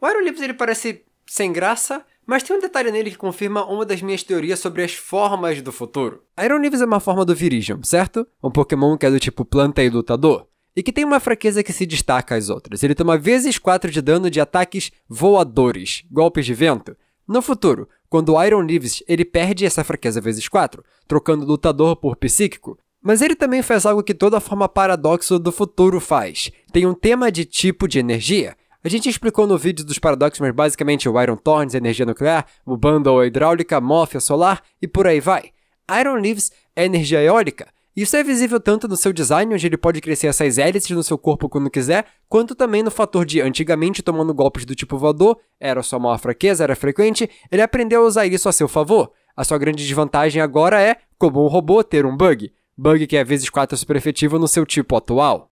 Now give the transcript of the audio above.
O Aerolips ele parece sem graça, mas tem um detalhe nele que confirma uma das minhas teorias sobre as formas do futuro. Aerolips é uma forma do Viridion, certo? Um Pokémon que é do tipo planta e lutador e que tem uma fraqueza que se destaca às outras. Ele toma vezes 4 de dano de ataques voadores, golpes de vento. No futuro, quando o Iron Leaves, ele perde essa fraqueza vezes 4, trocando lutador por psíquico. Mas ele também faz algo que toda forma paradoxo do futuro faz. Tem um tema de tipo de energia, a gente explicou no vídeo dos paradoxos, mas basicamente o Iron Thorns, energia nuclear, o Bundle, hidráulica, a solar e por aí vai. Iron Leaves é energia eólica. Isso é visível tanto no seu design, onde ele pode crescer essas hélices no seu corpo quando quiser, quanto também no fator de antigamente tomando golpes do tipo voador, era sua maior fraqueza, era frequente, ele aprendeu a usar isso a seu favor. A sua grande desvantagem agora é, como um robô, ter um bug. Bug que é vezes 4 super efetivo no seu tipo atual.